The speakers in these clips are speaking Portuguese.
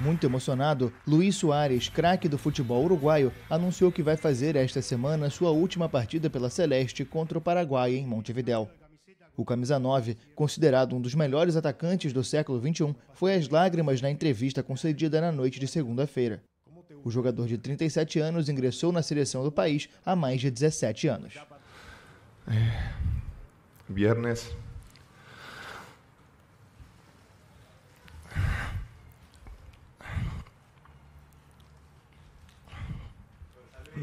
Muito emocionado, Luiz Soares, craque do futebol uruguaio, anunciou que vai fazer esta semana sua última partida pela Celeste contra o Paraguai em Montevidéu. O camisa 9, considerado um dos melhores atacantes do século XXI, foi às lágrimas na entrevista concedida na noite de segunda-feira. O jogador de 37 anos ingressou na seleção do país há mais de 17 anos. É... Viernes, É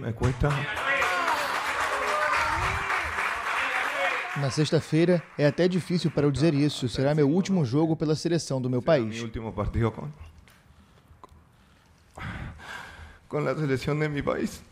na sexta-feira, é até difícil para eu dizer isso. Será meu último jogo pela seleção do meu país. Meu com. com a seleção de meu país.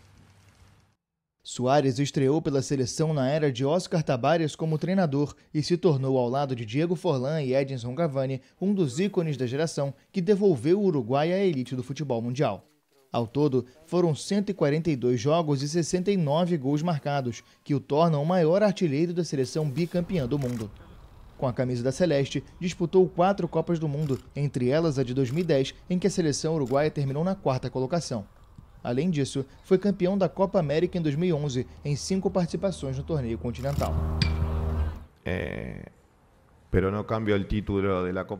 Soares estreou pela seleção na era de Oscar Tabares como treinador e se tornou, ao lado de Diego Forlan e Edinson Cavani, um dos ícones da geração que devolveu o Uruguai à elite do futebol mundial. Ao todo, foram 142 jogos e 69 gols marcados, que o tornam o maior artilheiro da seleção bicampeã do mundo. Com a camisa da Celeste, disputou quatro Copas do Mundo, entre elas a de 2010, em que a seleção uruguaia terminou na quarta colocação. Além disso, foi campeão da Copa América em 2011, em cinco participações no torneio continental. É,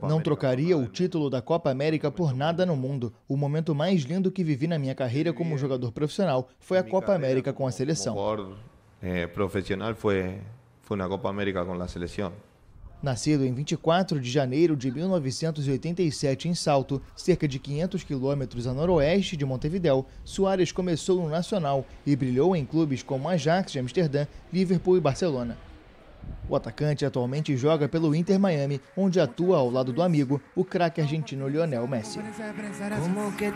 não trocaria o título da Copa América por nada no mundo. O momento mais lindo que vivi na minha carreira como jogador profissional foi a Copa América com a seleção. Eh, profissional foi foi na Copa América com a seleção. Nascido em 24 de janeiro de 1987 em Salto, cerca de 500 quilômetros a noroeste de Montevidéu, Soares começou no Nacional e brilhou em clubes como Ajax de Amsterdã, Liverpool e Barcelona. O atacante atualmente joga pelo Inter Miami, onde atua ao lado do amigo, o craque argentino Lionel Messi. Como que